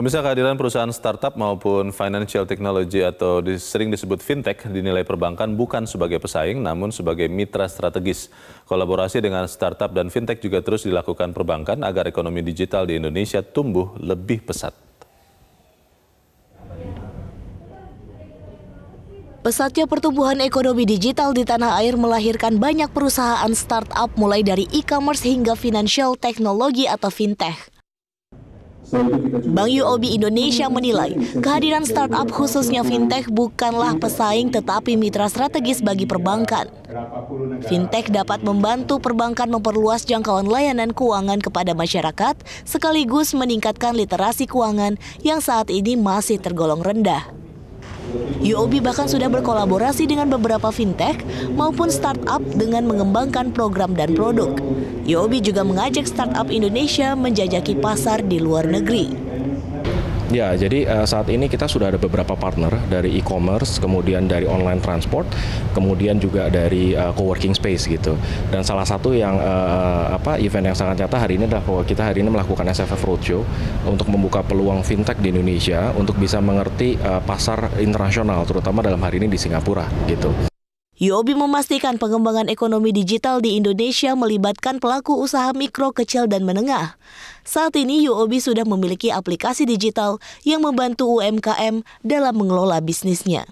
Pemirsa kehadiran perusahaan startup maupun financial technology atau sering disebut fintech dinilai perbankan bukan sebagai pesaing namun sebagai mitra strategis. Kolaborasi dengan startup dan fintech juga terus dilakukan perbankan agar ekonomi digital di Indonesia tumbuh lebih pesat. Pesatnya pertumbuhan ekonomi digital di tanah air melahirkan banyak perusahaan startup mulai dari e-commerce hingga financial technology atau fintech. Bank UOB Indonesia menilai kehadiran startup khususnya fintech bukanlah pesaing tetapi mitra strategis bagi perbankan. Fintech dapat membantu perbankan memperluas jangkauan layanan keuangan kepada masyarakat sekaligus meningkatkan literasi keuangan yang saat ini masih tergolong rendah. UOB bahkan sudah berkolaborasi dengan beberapa fintech maupun startup dengan mengembangkan program dan produk. UOB juga mengajak startup Indonesia menjajaki pasar di luar negeri. Ya, jadi uh, saat ini kita sudah ada beberapa partner dari e-commerce, kemudian dari online transport, kemudian juga dari uh, co-working space gitu. Dan salah satu yang uh, apa event yang sangat nyata hari ini adalah bahwa kita hari ini melakukan SFF Roadshow untuk membuka peluang fintech di Indonesia untuk bisa mengerti uh, pasar internasional, terutama dalam hari ini di Singapura gitu. Yobi memastikan pengembangan ekonomi digital di Indonesia melibatkan pelaku usaha mikro, kecil, dan menengah. Saat ini Yobi sudah memiliki aplikasi digital yang membantu UMKM dalam mengelola bisnisnya.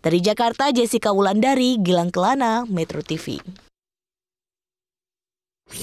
Dari Jakarta, Jessica Wulandari, Gilang Kelana, Metro TV.